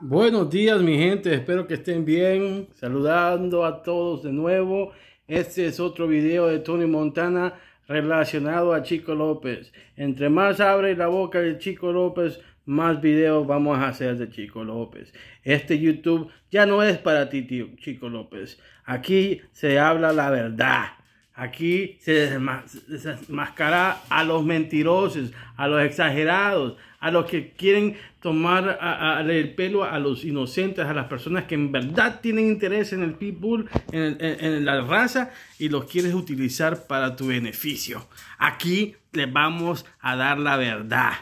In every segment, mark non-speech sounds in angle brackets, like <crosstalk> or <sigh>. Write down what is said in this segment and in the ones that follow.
Buenos días, mi gente. Espero que estén bien. Saludando a todos de nuevo. Este es otro video de Tony Montana relacionado a Chico López. Entre más abre la boca de Chico López, más videos vamos a hacer de Chico López. Este YouTube ya no es para ti, Chico López. Aquí se habla la verdad. Aquí se desmascará a los mentirosos, a los exagerados, a los que quieren tomar el pelo a los inocentes, a las personas que en verdad tienen interés en el pitbull, en, la raza, y los quieres utilizar para tu beneficio. Aquí les vamos a dar la verdad.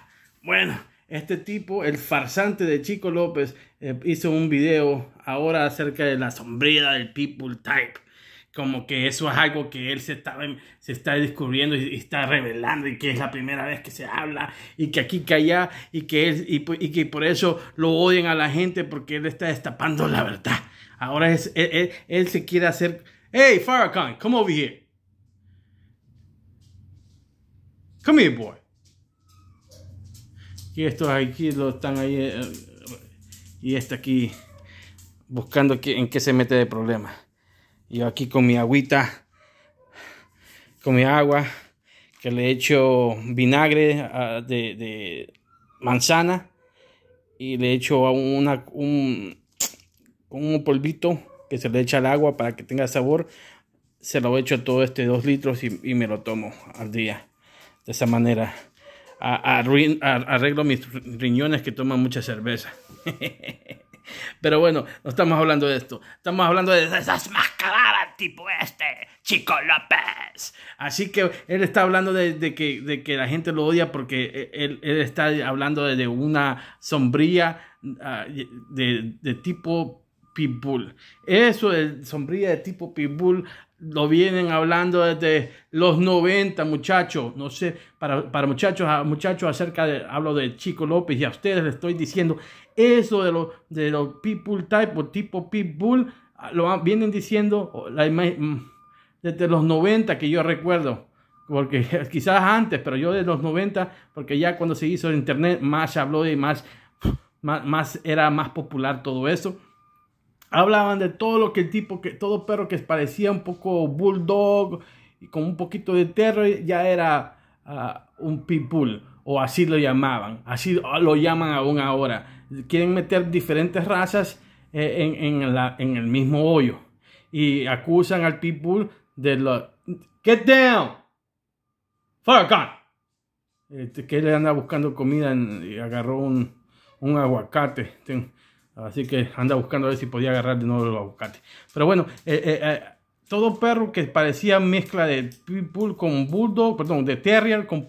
Bueno, este tipo, el farsante de Chico López, eh, hizo un video ahora acerca de la sombrera del People Type como que eso es algo que él se está, se está descubriendo y, está revelando y que es la primera vez que se habla y que aquí, que allá y que, que por eso lo odian a la gente porque él está destapando la verdad. Ahora él, se quiere hacer, hey Farrakhan, come over here. Come here, boy. Y estos aquí lo están ahí. Eh, y está aquí buscando en qué se mete de problema. Y yo aquí con mi agüita, con mi agua, que le echo vinagre ah, de, manzana y le echo una, un, polvito que se le echa al agua para que tenga sabor. Se lo echo todo este dos litros y, me lo tomo al día. De esa manera a, arreglo mis riñones que toman mucha cerveza. <laughs> Pero bueno, no estamos hablando de esto. Estamos hablando de esas máscaras tipo este, Chico López. Así que él está hablando de, que, de que, la gente lo odia porque e, él, está hablando de, una sombría ah, de, tipo pitbull. Eso de sombría de tipo pitbull lo vienen hablando desde los 90, muchachos. No sé, para, para muchachos, muchachos acerca de, hablo de Chico López y a ustedes les estoy diciendo eso de los de los people type tipo Pitbull Ah, lo vienen diciendo la, mm, desde los 90 que yo recuerdo, porque <laughs> quizás antes, pero yo de los 90, porque ya cuando se hizo el internet más habló y <sniffs> más, más, era más popular todo eso. Hablaban de todo lo que el tipo, que todo perro que parecía un poco bulldog y con un poquito de terror ya era ah, un pitbull o así lo llamaban, así ah, lo llaman aún ahora. Quieren meter diferentes razas eh, en, en, la, en el mismo hoyo. Y acusan al pitbull de lo Get down! Este, que le anda buscando comida y agarró un, un aguacate. Así que anda buscando a ver si podía agarrar de nuevo el aguacate. Pero bueno, eh, eh, todo perro que parecía mezcla de pitbull con bulldog, perdón, de terrier con,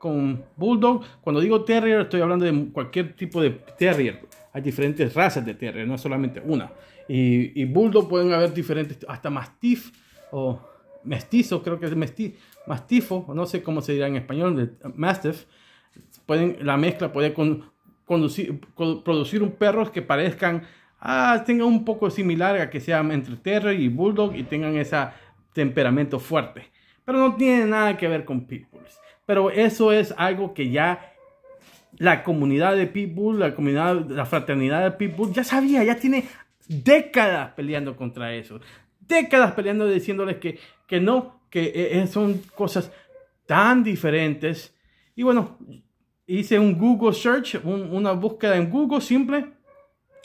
con bulldog. Cuando digo terrier estoy hablando de cualquier tipo de terrier hay diferentes razas de terrier, no solamente una. Y, bulldog pueden haber diferentes, hasta Mastiff o mestizo, creo que es mestizo, mastifo, no sé cómo se dirá en español, de, mastiff. Pueden, la mezcla puede con, conducir, producir un perro que parezcan, ah, un poco similar a que sea entre terrier y bulldog y tengan ese temperamento fuerte. Pero no tiene nada que ver con pitbulls. Pero eso es algo que ya la comunidad de Pitbull, la comunidad, la fraternidad de Pitbull, ya sabía, ya tiene décadas peleando contra eso. Décadas peleando diciéndoles que, no, que e, e, son cosas tan diferentes. Y bueno, hice un Google search, una búsqueda en Google simple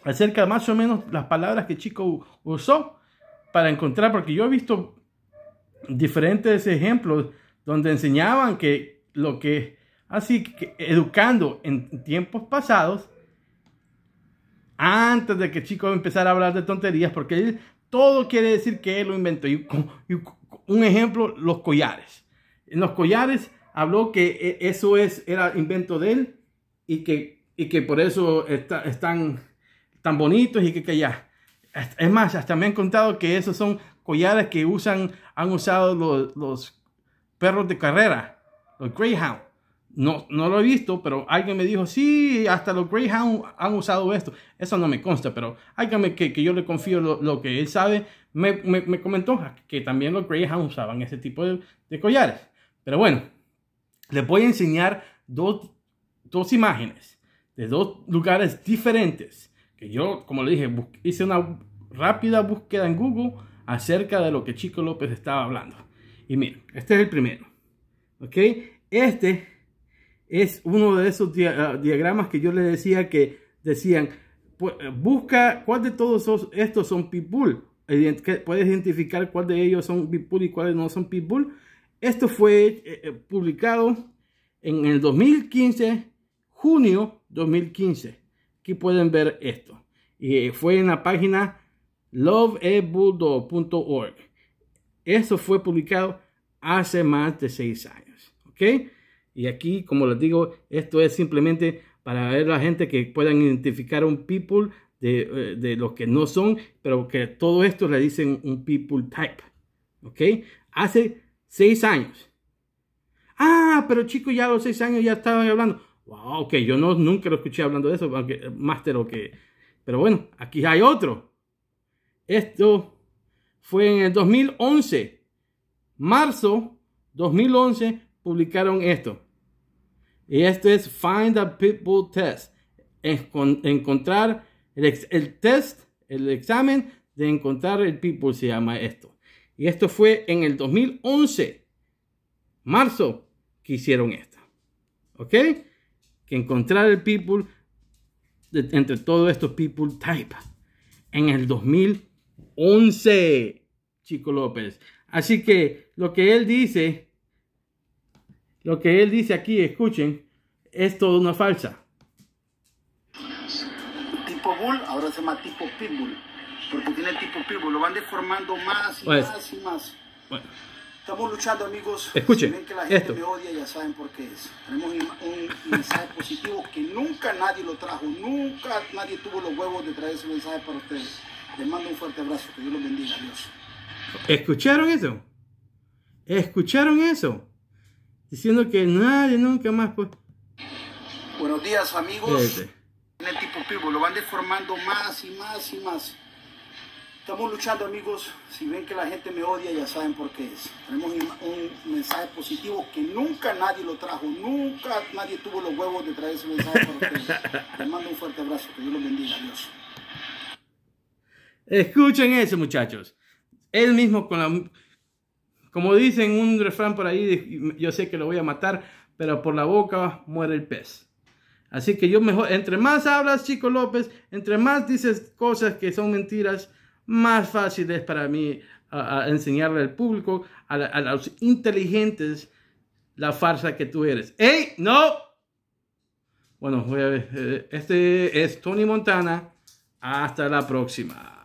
acerca más o menos las palabras que Chico usó para encontrar, porque yo he visto diferentes ejemplos donde enseñaban que lo que Así que educando en tiempos pasados, antes de que el chico empezara a hablar de tonterías, porque él, todo quiere decir que él lo inventó. Y, un ejemplo, los collares. En los collares habló que e, eso es, era invento de él y que, que por eso están tan bonitos y que, que ya. Es más, hasta me han contado que esos son collares que usan, han usado los, los perros de carrera, los Greyhound. No, no lo he visto, pero alguien me dijo, sí, hasta los Greyhound han usado esto. Eso no me consta, pero alguien que, que yo le confío lo, que él sabe, me, comentó que también los Greyhound usaban ese tipo de, collares. Pero bueno, les voy a enseñar dos, dos imágenes de dos lugares diferentes. Que yo, como le dije, hice una rápida búsqueda en Google acerca de lo que Chico López estaba hablando. Y miren, este es el primero. ¿Ok? Este es uno de esos ah, diagramas que yo le decía que decían, busca cuál de todos estos son pitbull. Puedes identificar cuál de ellos son pitbull y cuáles no son pitbull. Esto fue eh, eh, publicado en el 2015, junio 2015. Aquí pueden ver esto. Y eh, fue en la página loveabulldog.org. Eso fue publicado hace más de seis años. ¿Ok? Y aquí, como les digo, esto es simplemente para ver la gente que puedan identificar un people eh, de, los que no son, pero que todo esto le dicen un people type. ¿Ok? Hace seis años. Ah, pero chicos, ya los seis años ya estaban hablando. Wow, ok, yo no, nunca lo escuché hablando de eso, aunque, más de lo que... Pero bueno, aquí hay otro. Esto fue en el 2011. Marzo 2011 publicaron esto. Y esto es Find a People Test. encontrar el, el test, el examen de encontrar el people se llama esto. Y esto fue en el 2011, marzo, que hicieron esto. ¿Ok? Que encontrar el people entre todos estos people type. En el 2011, Chico López. Así que lo que él dice lo que él dice aquí, escuchen, es toda una falsa. Tipo bull, ahora se llama tipo pitbull, porque tiene tipo pitbull, lo van deformando más y pues. más y más. Bueno. Estamos luchando, amigos. Escuchen. Si ven que la gente esto. me odia, ya saben por qué es. Tenemos un mensaje <laughs> positivo que nunca nadie lo trajo, nunca nadie tuvo los huevos de traer ese mensaje para ustedes. Les mando un fuerte abrazo, que Dios los bendiga, Dios. ¿Escucharon eso? ¿Escucharon eso? diciendo que nadie nunca más pues. Buenos días amigos. En el tipo Pivo lo van deformando más y más y más. Estamos luchando amigos, si ven que la gente me odia ya saben por qué es. Tenemos un mensaje positivo que nunca nadie lo trajo, nunca nadie tuvo los huevos de traer ese mensaje para ustedes. Les mando un fuerte abrazo, que Dios los bendiga, Adiós. Escuchen eso muchachos. Él mismo con la como dicen un refrán por ahí, yo sé que lo voy a matar, pero por la boca muere el pez. Así que yo mejor, entre más hablas, Chico López, entre más dices cosas que son mentiras, más fácil es para mí enseñarle al público, a, a, los inteligentes, la farsa que tú eres. ¡Ey! ¡No! Bueno, voy a ver. Eh, este es Tony Montana. Hasta la próxima.